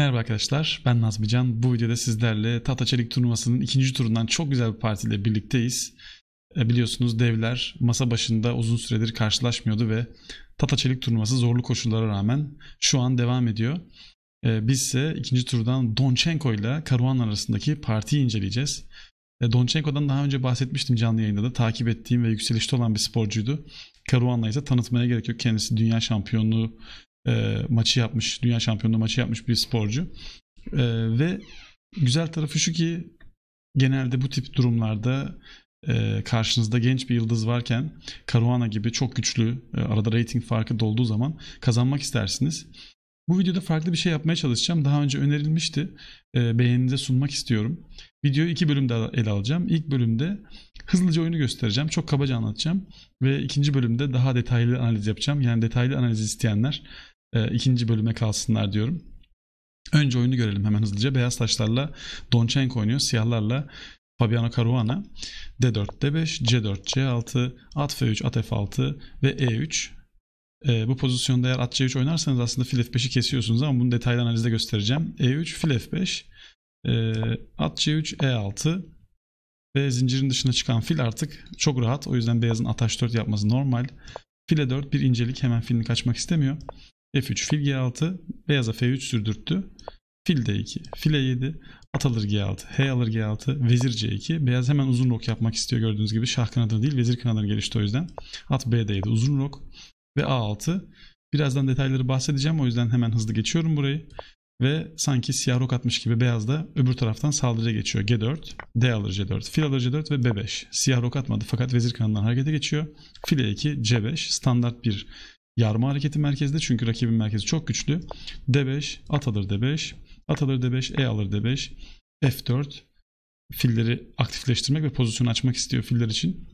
Merhaba arkadaşlar ben Nazmi Can. Bu videoda sizlerle Tata Çelik turnuvasının ikinci turundan çok güzel bir partiyle birlikteyiz. E, biliyorsunuz devler masa başında uzun süredir karşılaşmıyordu ve Tata Çelik turnuvası zorlu koşullara rağmen şu an devam ediyor. E, biz ise ikinci turdan Donchenko ile Karuan arasındaki partiyi inceleyeceğiz. E, Donchenko'dan daha önce bahsetmiştim canlı yayında da takip ettiğim ve yükselişte olan bir sporcuydu. Karuan'la ise tanıtmaya gerek yok. Kendisi dünya şampiyonluğu e, maçı yapmış, dünya şampiyonluğu maçı yapmış bir sporcu. E, ve güzel tarafı şu ki genelde bu tip durumlarda e, karşınızda genç bir yıldız varken Caruana gibi çok güçlü e, arada rating farkı dolduğu zaman kazanmak istersiniz. Bu videoda farklı bir şey yapmaya çalışacağım. Daha önce önerilmişti. E, beğeninize sunmak istiyorum. Videoyu iki bölümde ele alacağım. İlk bölümde hızlıca oyunu göstereceğim. Çok kabaca anlatacağım. Ve ikinci bölümde daha detaylı analiz yapacağım. Yani detaylı analiz isteyenler e, ikinci bölüme kalsınlar diyorum. Önce oyunu görelim hemen hızlıca. Beyaz taşlarla Donchenko oynuyor. Siyahlarla Fabiano Caruana. D4, D5, C4, C6, at F3, at F6 ve E3. E, bu pozisyonda eğer at C3 oynarsanız aslında fil F5'i kesiyorsunuz ama bunu detaylı analizde göstereceğim. E3, fil F5, e, at C3, E6 ve zincirin dışına çıkan fil artık çok rahat. O yüzden beyazın at H4 yapması normal. File 4 bir incelik hemen filini kaçmak istemiyor. F3 fil G6 beyaza F3 sürdürttü. Fil D2, fil E7, at alır G6, H alır G6, vezir C2. Beyaz hemen uzun rok yapmak istiyor gördüğünüz gibi. Şah kanadını değil vezir kanadını gelişti o yüzden. At B'deydi uzun rok ve A6. Birazdan detayları bahsedeceğim o yüzden hemen hızlı geçiyorum burayı. Ve sanki siyah rok atmış gibi beyaz da öbür taraftan saldırıya geçiyor. G4, D alır C4, fil alır C4 ve B5. Siyah rok atmadı fakat vezir kanadından harekete geçiyor. Fil E2, C5 standart bir Yarma hareketi merkezde çünkü rakibin merkezi çok güçlü. D5, at alır D5, at alır D5, E alır D5, F4. Filleri aktifleştirmek ve pozisyon açmak istiyor filler için.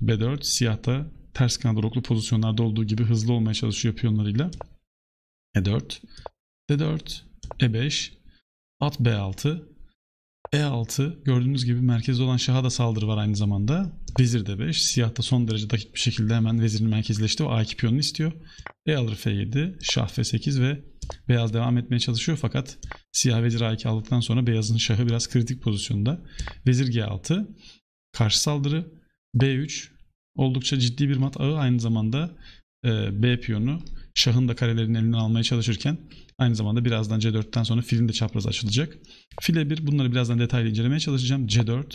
B4, siyahta ters kanada oklu pozisyonlarda olduğu gibi hızlı olmaya çalışıyor piyonlarıyla. E4, D4, E5, at B6, E6 gördüğünüz gibi merkezde olan şaha da saldırı var aynı zamanda. Vezir de 5. Siyah da son derece dakik bir şekilde hemen vezirin merkezleşti ve A2 piyonunu istiyor. E alır F7, şah F8 ve beyaz devam etmeye çalışıyor fakat siyah vezir A2 aldıktan sonra beyazın şahı biraz kritik pozisyonda. Vezir G6, karşı saldırı B3 oldukça ciddi bir mat ağı aynı zamanda e, B piyonu şahın da karelerin elinden almaya çalışırken aynı zamanda birazdan C4'ten sonra filin de çapraz açılacak. File 1 bunları birazdan detaylı incelemeye çalışacağım. C4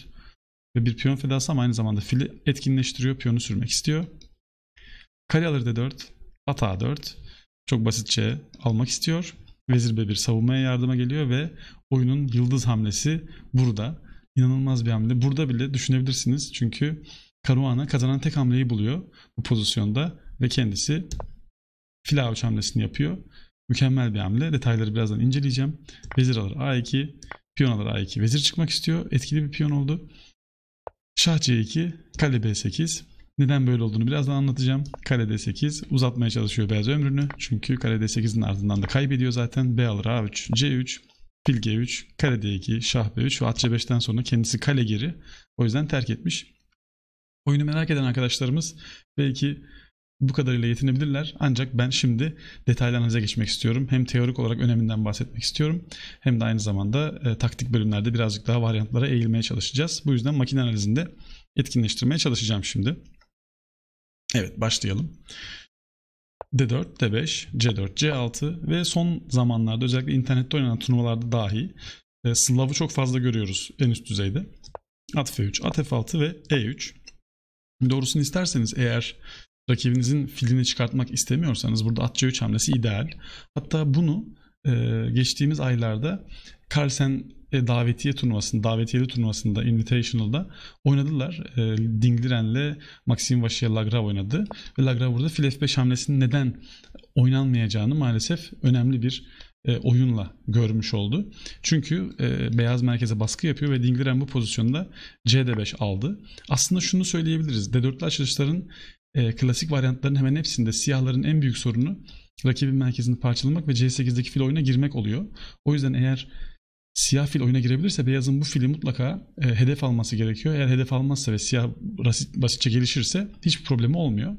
ve bir piyon fedası ama aynı zamanda fili etkinleştiriyor. Piyonu sürmek istiyor. Kale alır D4. Ata A4. Çok basitçe almak istiyor. Vezir B1 savunmaya yardıma geliyor ve oyunun yıldız hamlesi burada. İnanılmaz bir hamle. Burada bile düşünebilirsiniz. Çünkü Karuana kazanan tek hamleyi buluyor bu pozisyonda ve kendisi fil avuç hamlesini yapıyor. Mükemmel bir hamle. Detayları birazdan inceleyeceğim. Vezir alır A2, piyon alır A2. Vezir çıkmak istiyor. Etkili bir piyon oldu. Şah C2, kale B8. Neden böyle olduğunu birazdan anlatacağım. Kale D8 uzatmaya çalışıyor beyaz ömrünü. Çünkü kale D8'in ardından da kaybediyor zaten. B alır A3, C3, fil G3, kale D2, şah B3 ve at C5'ten sonra kendisi kale geri. O yüzden terk etmiş. Oyunu merak eden arkadaşlarımız belki bu kadarıyla yetinebilirler. Ancak ben şimdi detaylı analize geçmek istiyorum. Hem teorik olarak öneminden bahsetmek istiyorum. Hem de aynı zamanda e, taktik bölümlerde birazcık daha varyantlara eğilmeye çalışacağız. Bu yüzden makine analizinde etkinleştirmeye çalışacağım şimdi. Evet başlayalım. D4, D5, C4, C6 ve son zamanlarda özellikle internette oynanan turnuvalarda dahi e, Slav'ı çok fazla görüyoruz en üst düzeyde. At F3, At F6 ve E3. Doğrusunu isterseniz eğer rakibinizin filini çıkartmak istemiyorsanız burada at C3 hamlesi ideal. Hatta bunu e, geçtiğimiz aylarda Carlsen e, davetiye turnuvasında, davetiyeli turnuvasında, Invitational'da oynadılar. E, Dingliren'le Maxim Vachier-Lagrave oynadı. Ve Lagra burada fil F5 hamlesinin neden oynanmayacağını maalesef önemli bir e, oyunla görmüş oldu. Çünkü e, beyaz merkeze baskı yapıyor ve Dingliren bu pozisyonda CD5 aldı. Aslında şunu söyleyebiliriz. D4'lü açılışların e, klasik variantların hemen hepsinde siyahların en büyük sorunu rakibin merkezini parçalamak ve C8'deki fil oyuna girmek oluyor. O yüzden eğer siyah fil oyuna girebilirse beyazın bu fili mutlaka e, hedef alması gerekiyor. Eğer hedef almazsa ve siyah basit, basitçe gelişirse hiçbir problemi olmuyor.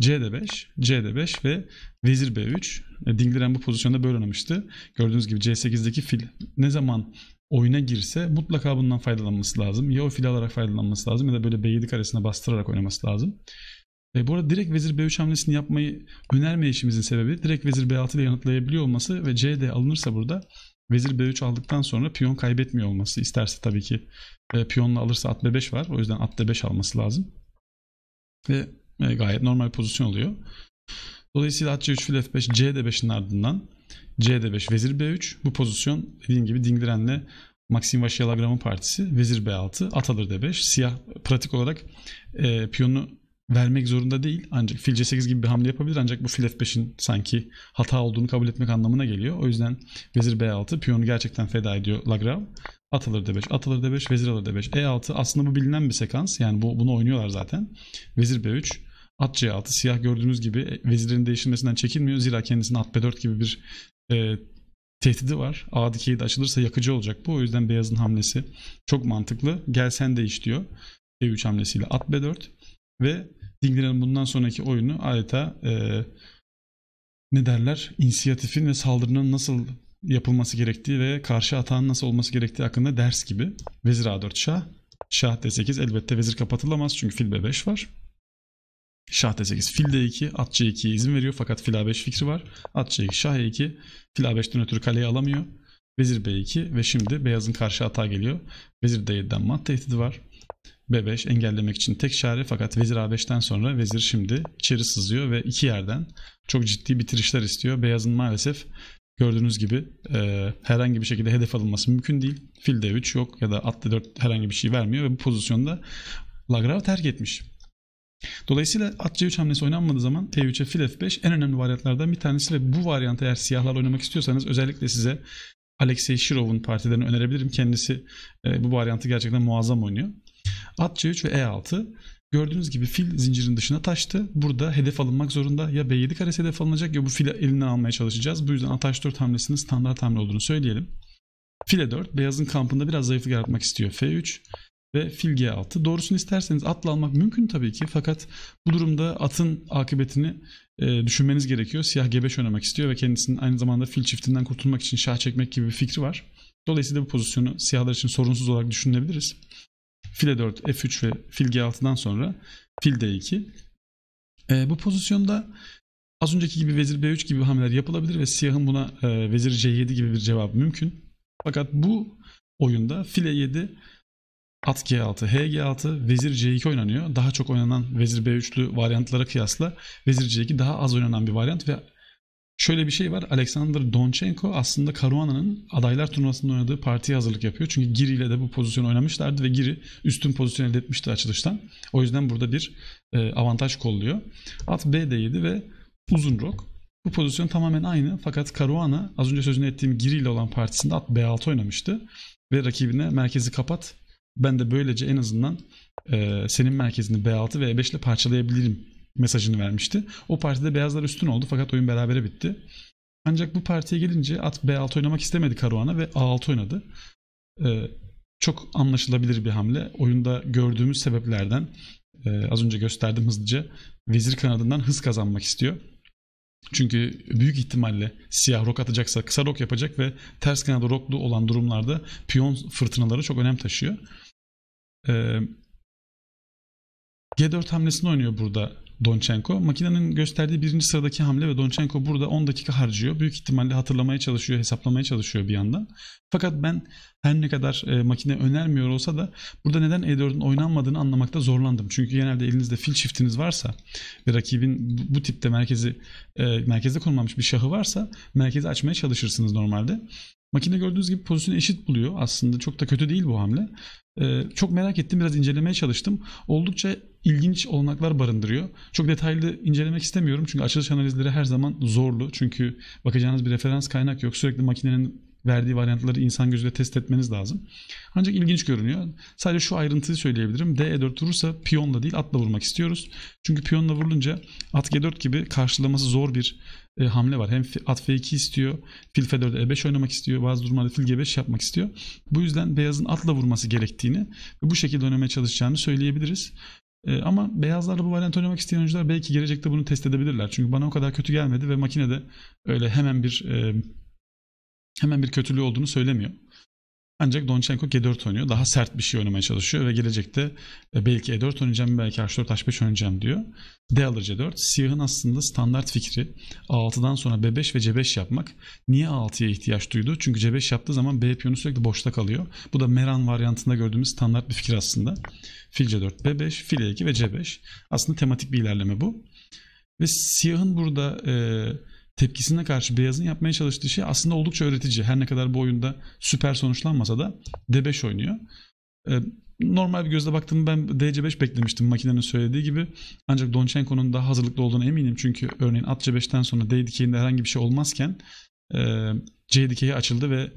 C 5, C 5 ve vezir B3. E, Dingliren bu pozisyonda böyle oynamıştı. Gördüğünüz gibi C8'deki fil ne zaman oyuna girse mutlaka bundan faydalanması lazım. Ya o fil alarak faydalanması lazım ya da böyle B7 karesine bastırarak oynaması lazım. E, bu arada direkt vezir B3 hamlesini yapmayı önermeyişimizin sebebi direkt vezir B6 ile yanıtlayabiliyor olması ve C de alınırsa burada vezir B3 aldıktan sonra piyon kaybetmiyor olması. İsterse tabii ki e, piyonla alırsa at B5 var. O yüzden at D5 alması lazım. Ve e, gayet normal pozisyon oluyor. Dolayısıyla at C3 fil F5 C D5'in ardından C D5 vezir B3 bu pozisyon dediğim gibi Dingiren'le Maxim Vaşyalavgram'ın partisi vezir B6 at alır D5 siyah pratik olarak e, piyonu vermek zorunda değil. Ancak fil c8 gibi bir hamle yapabilir. Ancak bu fil f5'in sanki hata olduğunu kabul etmek anlamına geliyor. O yüzden vezir b6 piyonu gerçekten feda ediyor Lagrav. Atılır d5, atılır d5, vezir alır d5. e6 aslında bu bilinen bir sekans. Yani bu, bunu oynuyorlar zaten. Vezir b3, at c6. Siyah gördüğünüz gibi vezirin değişilmesinden çekinmiyor. Zira kendisinin at b4 gibi bir e, tehdidi var. A dikeyi de açılırsa yakıcı olacak bu. O yüzden beyazın hamlesi çok mantıklı. Gel sen değiş diyor. E3 hamlesiyle at b4 ve Dingler'in bundan sonraki oyunu adeta e, ne derler inisiyatifin ve saldırının nasıl yapılması gerektiği ve karşı atağın nasıl olması gerektiği hakkında ders gibi. Vezir A4 şah. Şah D8 elbette vezir kapatılamaz çünkü fil B5 var. Şah D8 fil D2 at C2'ye izin veriyor fakat fil A5 fikri var. At C2 şah E2 fil A5'ten ötürü kaleye alamıyor. Vezir B2 ve şimdi beyazın karşı atağa geliyor. Vezir D7'den mat tehdidi var. B5 engellemek için tek çare fakat vezir A5'ten sonra vezir şimdi içeri sızıyor ve iki yerden çok ciddi bitirişler istiyor. Beyazın maalesef gördüğünüz gibi e, herhangi bir şekilde hedef alınması mümkün değil. Fil D3 yok ya da at D4 herhangi bir şey vermiyor ve bu pozisyonda Lagrav terk etmiş. Dolayısıyla at C3 hamlesi oynanmadığı zaman E3'e fil F5 en önemli varyantlardan bir tanesi ve bu varyantı eğer siyahlar oynamak istiyorsanız özellikle size Alexey Shirov'un partilerini önerebilirim. Kendisi e, bu varyantı gerçekten muazzam oynuyor. At C3 ve E6 Gördüğünüz gibi fil zincirin dışına taştı. Burada hedef alınmak zorunda. Ya B7 karesi hedef alınacak ya bu fili elinden almaya çalışacağız. Bu yüzden ataş 4 hamlesinin standart hamle olduğunu söyleyelim. File 4 beyazın kampında biraz zayıflık yaratmak istiyor. F3 ve fil G6. Doğrusunu isterseniz atla almak mümkün tabii ki. Fakat bu durumda atın akıbetini e, düşünmeniz gerekiyor. Siyah G5 oynamak istiyor ve kendisinin aynı zamanda fil çiftinden kurtulmak için şah çekmek gibi bir fikri var. Dolayısıyla bu pozisyonu siyahlar için sorunsuz olarak düşünebiliriz file 4, f3 ve fil g6'dan sonra fil d2. E, ee, bu pozisyonda az önceki gibi vezir b3 gibi hamleler yapılabilir ve siyahın buna e, vezir c7 gibi bir cevap mümkün. Fakat bu oyunda file 7 at g6, h g6, vezir c2 oynanıyor. Daha çok oynanan vezir b3'lü varyantlara kıyasla vezir c2 daha az oynanan bir varyant ve Şöyle bir şey var. Alexander Donchenko aslında Caruana'nın adaylar turnuvasında oynadığı partiye hazırlık yapıyor. Çünkü Giri ile de bu pozisyonu oynamışlardı ve Giri üstün pozisyon elde etmişti açılıştan. O yüzden burada bir e, avantaj kolluyor. At B'de yedi ve uzun rok. Bu pozisyon tamamen aynı fakat Caruana az önce sözünü ettiğim Giri ile olan partisinde at B6 oynamıştı. Ve rakibine merkezi kapat. Ben de böylece en azından e, senin merkezini B6 ve E5 ile parçalayabilirim mesajını vermişti. O partide beyazlar üstün oldu fakat oyun berabere bitti. Ancak bu partiye gelince at B6 oynamak istemedi Karuana ve A6 oynadı. Ee, çok anlaşılabilir bir hamle. Oyunda gördüğümüz sebeplerden e, az önce gösterdim hızlıca. Vezir kanadından hız kazanmak istiyor. Çünkü büyük ihtimalle siyah rok atacaksa kısa rok yapacak ve ters kanada roklu olan durumlarda piyon fırtınaları çok önem taşıyor. Ee, G4 hamlesini oynuyor burada Donchenko. Makinenin gösterdiği birinci sıradaki hamle ve Donchenko burada 10 dakika harcıyor. Büyük ihtimalle hatırlamaya çalışıyor, hesaplamaya çalışıyor bir yandan. Fakat ben her ne kadar e, makine önermiyor olsa da burada neden E4'ün oynanmadığını anlamakta zorlandım. Çünkü genelde elinizde fil çiftiniz varsa ve rakibin bu, tipte merkezi e, merkezde konulmamış bir şahı varsa merkezi açmaya çalışırsınız normalde. Makine gördüğünüz gibi pozisyonu eşit buluyor. Aslında çok da kötü değil bu hamle. Ee, çok merak ettim, biraz incelemeye çalıştım. Oldukça ilginç olanaklar barındırıyor. Çok detaylı incelemek istemiyorum çünkü açılış analizleri her zaman zorlu. Çünkü bakacağınız bir referans kaynak yok. Sürekli makinenin verdiği varyantları insan gözüyle test etmeniz lazım. Ancak ilginç görünüyor. Sadece şu ayrıntıyı söyleyebilirim. D4 e vurursa piyonla değil atla vurmak istiyoruz. Çünkü piyonla vurulunca at G4 gibi karşılaması zor bir e, hamle var. Hem at f2 istiyor. Fil f4'e e5 oynamak istiyor. Bazı durumlarda fil g5 yapmak istiyor. Bu yüzden beyazın atla vurması gerektiğini ve bu şekilde oynamaya çalışacağını söyleyebiliriz. E, ama beyazlarla bu variant oynamak isteyen oyuncular belki gelecekte bunu test edebilirler. Çünkü bana o kadar kötü gelmedi ve makinede öyle hemen bir e, hemen bir kötülüğü olduğunu söylemiyor. Ancak Donchenko G4 oynuyor. Daha sert bir şey oynamaya çalışıyor ve gelecekte e, belki E4 oynayacağım, belki H4, H5 oynayacağım diyor. D alır C4. Siyahın aslında standart fikri A6'dan sonra B5 ve C5 yapmak. Niye A6'ya ihtiyaç duydu? Çünkü C5 yaptığı zaman B piyonu sürekli boşta kalıyor. Bu da Meran varyantında gördüğümüz standart bir fikir aslında. Fil C4, B5, fil E2 ve C5. Aslında tematik bir ilerleme bu. Ve siyahın burada e, tepkisine karşı Beyaz'ın yapmaya çalıştığı şey aslında oldukça öğretici. Her ne kadar bu oyunda süper sonuçlanmasa da D5 oynuyor. E, normal bir gözle baktığımda ben DC5 beklemiştim makinenin söylediği gibi. Ancak Donchenko'nun daha hazırlıklı olduğuna eminim. Çünkü örneğin at C5'ten sonra D dikeyinde herhangi bir şey olmazken e, C dikeyi açıldı ve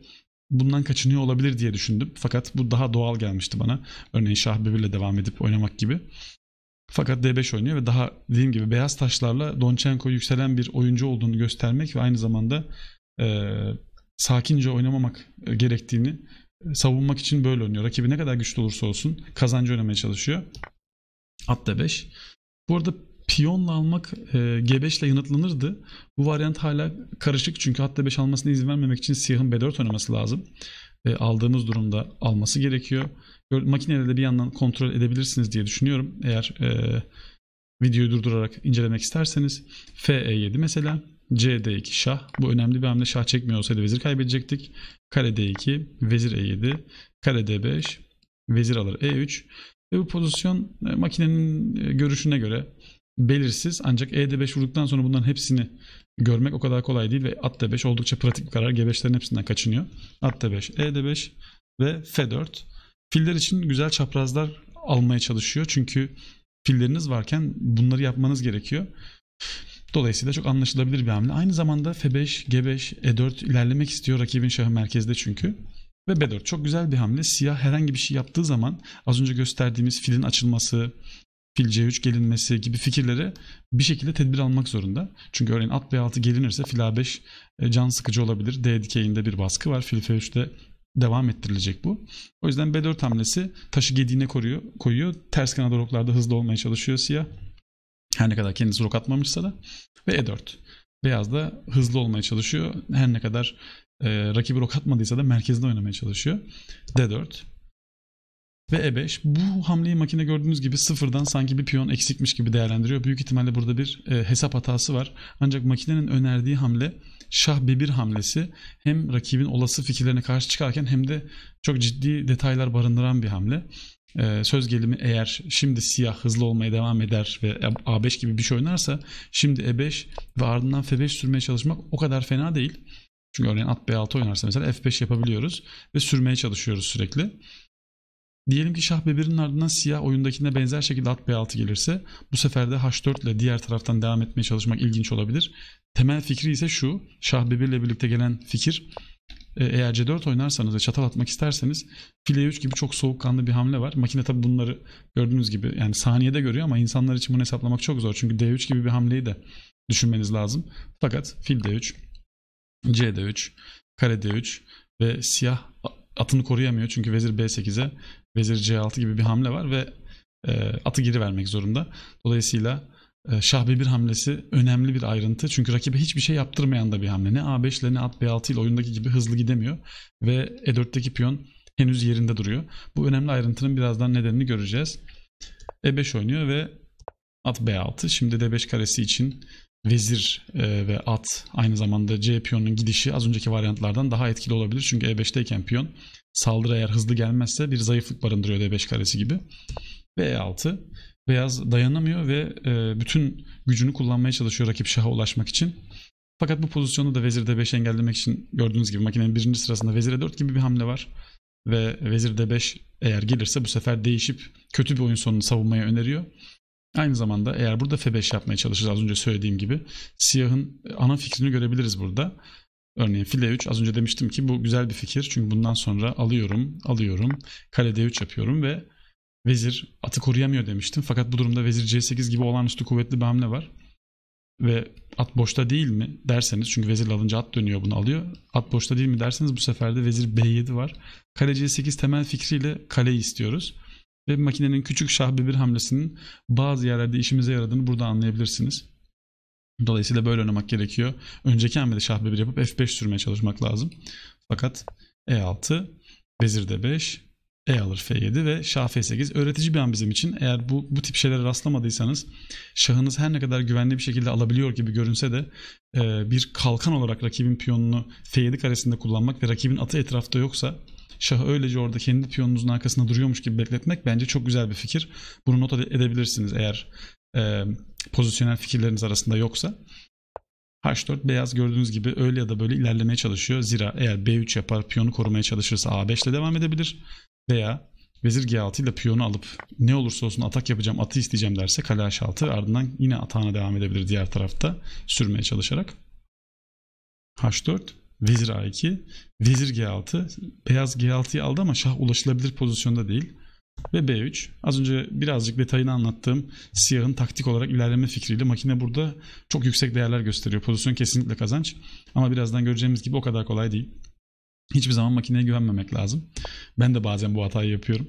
bundan kaçınıyor olabilir diye düşündüm. Fakat bu daha doğal gelmişti bana. Örneğin şah b devam edip oynamak gibi. Fakat D5 oynuyor ve daha dediğim gibi beyaz taşlarla Donchenko yükselen bir oyuncu olduğunu göstermek ve aynı zamanda e, sakince oynamamak e, gerektiğini e, savunmak için böyle oynuyor. Rakibi ne kadar güçlü olursa olsun kazancı oynamaya çalışıyor. At D5. Bu arada piyonla almak e, G5 ile yanıtlanırdı. Bu varyant hala karışık çünkü at D5 almasına izin vermemek için siyahın B4 oynaması lazım. E, aldığımız durumda alması gerekiyor. Böyle de bir yandan kontrol edebilirsiniz diye düşünüyorum. Eğer e, videoyu durdurarak incelemek isterseniz. FE7 mesela. CD2 şah. Bu önemli bir hamle. Şah çekmiyor olsaydı vezir kaybedecektik. Kale D2, vezir E7, kale D5, vezir alır E3. Ve bu pozisyon e, makinenin e, görüşüne göre belirsiz. Ancak e 5 vurduktan sonra bunların hepsini görmek o kadar kolay değil ve at D5 oldukça pratik bir karar. G5'lerin hepsinden kaçınıyor. At D5, E D5 ve F4. Filler için güzel çaprazlar almaya çalışıyor. Çünkü filleriniz varken bunları yapmanız gerekiyor. Dolayısıyla çok anlaşılabilir bir hamle. Aynı zamanda F5, G5, E4 ilerlemek istiyor rakibin şahı merkezde çünkü. Ve B4 çok güzel bir hamle. Siyah herhangi bir şey yaptığı zaman az önce gösterdiğimiz filin açılması, fil C3 gelinmesi gibi fikirlere bir şekilde tedbir almak zorunda. Çünkü örneğin at B6 gelinirse fil A5 e, can sıkıcı olabilir. D dikeyinde bir baskı var. Fil F3'te devam ettirilecek bu. O yüzden B4 hamlesi taşı gediğine koruyor, koyuyor. Ters kanada roklarda hızlı olmaya çalışıyor siyah. Her ne kadar kendisi rok atmamışsa da. Ve E4. Beyaz da hızlı olmaya çalışıyor. Her ne kadar e, rakibi rok atmadıysa da merkezde oynamaya çalışıyor. D4 ve E5. Bu hamleyi makine gördüğünüz gibi sıfırdan sanki bir piyon eksikmiş gibi değerlendiriyor. Büyük ihtimalle burada bir e, hesap hatası var. Ancak makinenin önerdiği hamle şah B1 hamlesi hem rakibin olası fikirlerine karşı çıkarken hem de çok ciddi detaylar barındıran bir hamle. E, söz gelimi eğer şimdi siyah hızlı olmaya devam eder ve A5 gibi bir şey oynarsa şimdi E5 ve ardından F5 sürmeye çalışmak o kadar fena değil. Çünkü örneğin at B6 oynarsa mesela F5 yapabiliyoruz ve sürmeye çalışıyoruz sürekli. Diyelim ki şah B1'in ardından siyah oyundakine benzer şekilde at B6 gelirse bu sefer de H4 ile diğer taraftan devam etmeye çalışmak ilginç olabilir. Temel fikri ise şu. Şah B1 ile birlikte gelen fikir e, eğer C4 oynarsanız ve çatal atmak isterseniz file 3 gibi çok soğukkanlı bir hamle var. Makine tabi bunları gördüğünüz gibi yani saniyede görüyor ama insanlar için bunu hesaplamak çok zor. Çünkü D3 gibi bir hamleyi de düşünmeniz lazım. Fakat fil D3, C D3, kare D3 ve siyah atını koruyamıyor. Çünkü vezir B8'e vezir c6 gibi bir hamle var ve e, atı geri vermek zorunda. Dolayısıyla e, şah b1 hamlesi önemli bir ayrıntı. Çünkü rakibe hiçbir şey yaptırmayan da bir hamle. Ne a5 ile ne at b6 ile oyundaki gibi hızlı gidemiyor. Ve e4'teki piyon henüz yerinde duruyor. Bu önemli ayrıntının birazdan nedenini göreceğiz. e5 oynuyor ve at b6. Şimdi d5 karesi için vezir e, ve at aynı zamanda c piyonun gidişi az önceki varyantlardan daha etkili olabilir. Çünkü e5'teyken piyon Saldırı eğer hızlı gelmezse bir zayıflık barındırıyor D5 karesi gibi. Ve E6. Beyaz dayanamıyor ve e, bütün gücünü kullanmaya çalışıyor rakip şaha ulaşmak için. Fakat bu pozisyonu da vezir D5 engellemek için gördüğünüz gibi makinenin birinci sırasında vezir E4 gibi bir hamle var. Ve vezir D5 eğer gelirse bu sefer değişip kötü bir oyun sonunu savunmaya öneriyor. Aynı zamanda eğer burada F5 yapmaya çalışırız az önce söylediğim gibi siyahın ana fikrini görebiliriz burada. Örneğin file 3 az önce demiştim ki bu güzel bir fikir. Çünkü bundan sonra alıyorum, alıyorum. Kale D3 yapıyorum ve vezir atı koruyamıyor demiştim. Fakat bu durumda vezir C8 gibi olağanüstü kuvvetli bir hamle var. Ve at boşta değil mi derseniz çünkü vezir alınca at dönüyor bunu alıyor. At boşta değil mi derseniz bu sefer de vezir B7 var. Kale C8 temel fikriyle kaleyi istiyoruz. Ve makinenin küçük şah bir hamlesinin bazı yerlerde işimize yaradığını burada anlayabilirsiniz. Dolayısıyla böyle oynamak gerekiyor. Önceki hamlede şah b1 yapıp f5 sürmeye çalışmak lazım. Fakat e6, vezir d5, e alır f7 ve şah f8 öğretici bir an bizim için. Eğer bu, bu tip şeylere rastlamadıysanız şahınız her ne kadar güvenli bir şekilde alabiliyor gibi görünse de e, bir kalkan olarak rakibin piyonunu f7 karesinde kullanmak ve rakibin atı etrafta yoksa şahı öylece orada kendi piyonunuzun arkasında duruyormuş gibi bekletmek bence çok güzel bir fikir. Bunu not edebilirsiniz eğer e, pozisyonel fikirleriniz arasında yoksa H4 beyaz gördüğünüz gibi öyle ya da böyle ilerlemeye çalışıyor. Zira eğer B3 yapar piyonu korumaya çalışırsa A5 ile devam edebilir. Veya vezir G6 ile piyonu alıp ne olursa olsun atak yapacağım atı isteyeceğim derse kale H6 ardından yine atağına devam edebilir diğer tarafta sürmeye çalışarak. H4 vezir A2 vezir G6 beyaz G6'yı aldı ama şah ulaşılabilir pozisyonda değil ve B3. Az önce birazcık detayını anlattığım siyahın taktik olarak ilerleme fikriyle makine burada çok yüksek değerler gösteriyor. Pozisyon kesinlikle kazanç ama birazdan göreceğimiz gibi o kadar kolay değil. Hiçbir zaman makineye güvenmemek lazım. Ben de bazen bu hatayı yapıyorum.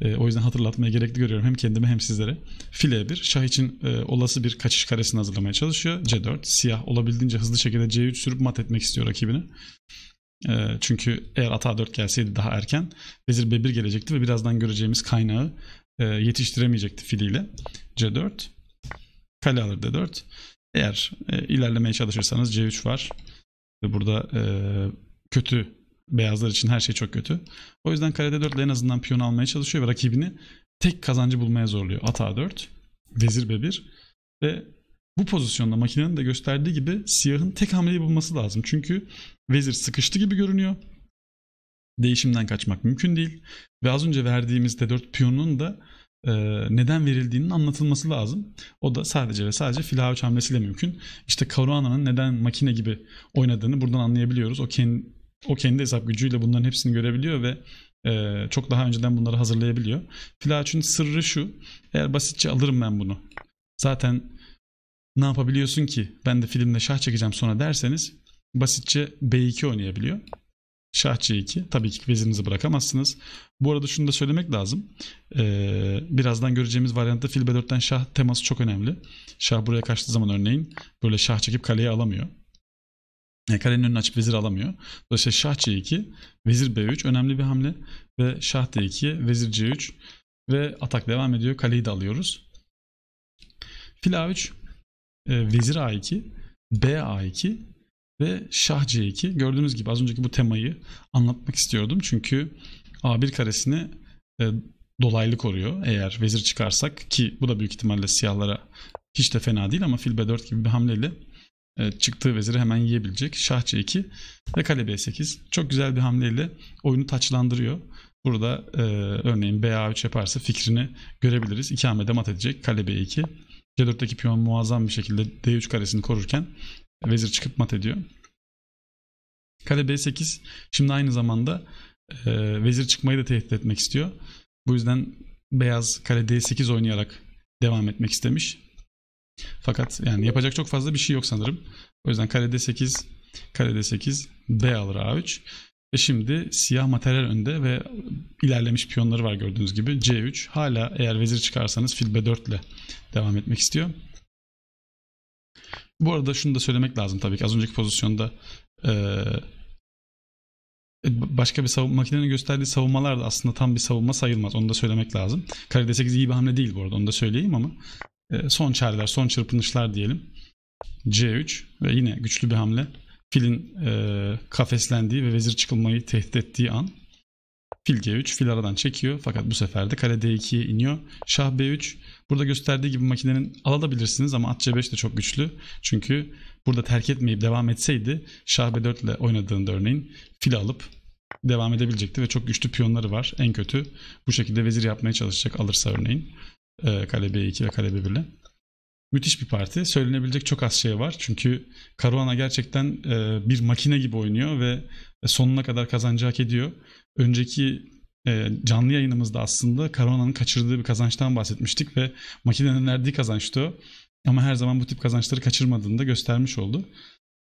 E, o yüzden hatırlatmaya gerekli görüyorum hem kendime hem sizlere. File 1 şah için e, olası bir kaçış karesini hazırlamaya çalışıyor. C4 siyah olabildiğince hızlı şekilde C3 sürüp mat etmek istiyor rakibini. Ee, çünkü eğer ata 4 gelseydi daha erken vezir b1 gelecekti ve birazdan göreceğimiz kaynağı e, yetiştiremeyecekti filiyle. c4 kale alır d4. Eğer e, ilerlemeye çalışırsanız c3 var. Ve burada e, kötü beyazlar için her şey çok kötü. O yüzden kale d4 ile en azından piyon almaya çalışıyor ve rakibini tek kazancı bulmaya zorluyor. Ata 4, vezir b1 ve bu pozisyonda makinenin de gösterdiği gibi siyahın tek hamleyi bulması lazım. Çünkü vezir sıkıştı gibi görünüyor. Değişimden kaçmak mümkün değil. Ve az önce verdiğimiz D4 piyonunun da e, neden verildiğinin anlatılması lazım. O da sadece ve sadece filavuç hamlesiyle mümkün. İşte Caruana'nın neden makine gibi oynadığını buradan anlayabiliyoruz. O kendi, o kendi hesap gücüyle bunların hepsini görebiliyor ve e, çok daha önceden bunları hazırlayabiliyor. Filavuçun sırrı şu. Eğer basitçe alırım ben bunu. Zaten ne yapabiliyorsun ki ben de filmde şah çekeceğim sonra derseniz basitçe B2 oynayabiliyor. Şah C2 tabii ki vezirinizi bırakamazsınız. Bu arada şunu da söylemek lazım. Ee, birazdan göreceğimiz varyantta fil B4'ten şah teması çok önemli. Şah buraya kaçtığı zaman örneğin böyle şah çekip kaleyi alamıyor. Yani kalenin önünü açıp vezir alamıyor. Dolayısıyla şah C2, vezir B3 önemli bir hamle ve şah D2, vezir C3 ve atak devam ediyor. Kaleyi de alıyoruz. Fil A3 e, vezir a2, b a2 ve şah c2. Gördüğünüz gibi az önceki bu temayı anlatmak istiyordum. Çünkü a1 karesini e, dolaylı koruyor. Eğer vezir çıkarsak ki bu da büyük ihtimalle siyahlara hiç de fena değil ama fil b4 gibi bir hamleyle e, çıktığı veziri hemen yiyebilecek. Şah c2 ve kale b8. Çok güzel bir hamleyle oyunu taçlandırıyor. Burada e, örneğin BA3 yaparsa fikrini görebiliriz. İkamede mat edecek. Kale B2. C4'teki piyon muazzam bir şekilde D3 karesini korurken vezir çıkıp mat ediyor. Kale B8 şimdi aynı zamanda e, vezir çıkmayı da tehdit etmek istiyor. Bu yüzden beyaz kale D8 oynayarak devam etmek istemiş. Fakat yani yapacak çok fazla bir şey yok sanırım. O yüzden kale D8, kale D8, B alır A3. Ve şimdi siyah materyal önde ve ilerlemiş piyonları var gördüğünüz gibi. C3 hala eğer vezir çıkarsanız fil B4 ile devam etmek istiyor. Bu arada şunu da söylemek lazım tabii ki az önceki pozisyonda ee, başka bir savunma makinenin gösterdiği savunmalar da aslında tam bir savunma sayılmaz. Onu da söylemek lazım. Kare D8 iyi bir hamle değil bu arada onu da söyleyeyim ama son çareler, son çırpınışlar diyelim. C3 ve yine güçlü bir hamle filin e, kafeslendiği ve vezir çıkılmayı tehdit ettiği an fil G3 fil aradan çekiyor fakat bu sefer de kale D2'ye iniyor. Şah B3 burada gösterdiği gibi makinenin alabilirsiniz ama at C5 de çok güçlü. Çünkü burada terk etmeyip devam etseydi Şah B4 ile oynadığında örneğin fil alıp devam edebilecekti ve çok güçlü piyonları var. En kötü bu şekilde vezir yapmaya çalışacak alırsa örneğin e, kale B2 ve kale B1 ile müthiş bir parti. Söylenebilecek çok az şey var. Çünkü Caruana gerçekten e, bir makine gibi oynuyor ve sonuna kadar kazancı hak ediyor. Önceki e, canlı yayınımızda aslında Caruana'nın kaçırdığı bir kazançtan bahsetmiştik ve makinenin verdiği kazançtı o. Ama her zaman bu tip kazançları kaçırmadığını da göstermiş oldu.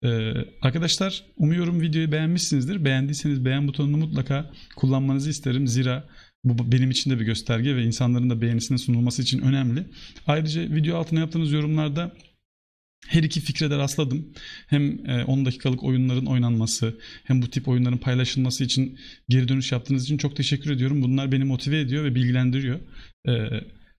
Ee, arkadaşlar umuyorum videoyu beğenmişsinizdir. Beğendiyseniz beğen butonunu mutlaka kullanmanızı isterim. Zira bu benim için de bir gösterge ve insanların da beğenisine sunulması için önemli. Ayrıca video altına yaptığınız yorumlarda her iki fikre de rastladım. Hem 10 e, dakikalık oyunların oynanması hem bu tip oyunların paylaşılması için geri dönüş yaptığınız için çok teşekkür ediyorum. Bunlar beni motive ediyor ve bilgilendiriyor. E,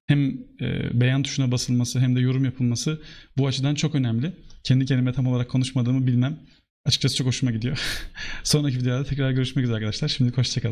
hem e, beğen tuşuna basılması hem de yorum yapılması bu açıdan çok önemli. Kendi kendime tam olarak konuşmadığımı bilmem. Açıkçası çok hoşuma gidiyor. Sonraki videoda tekrar görüşmek üzere arkadaşlar. Şimdilik hoşçakalın.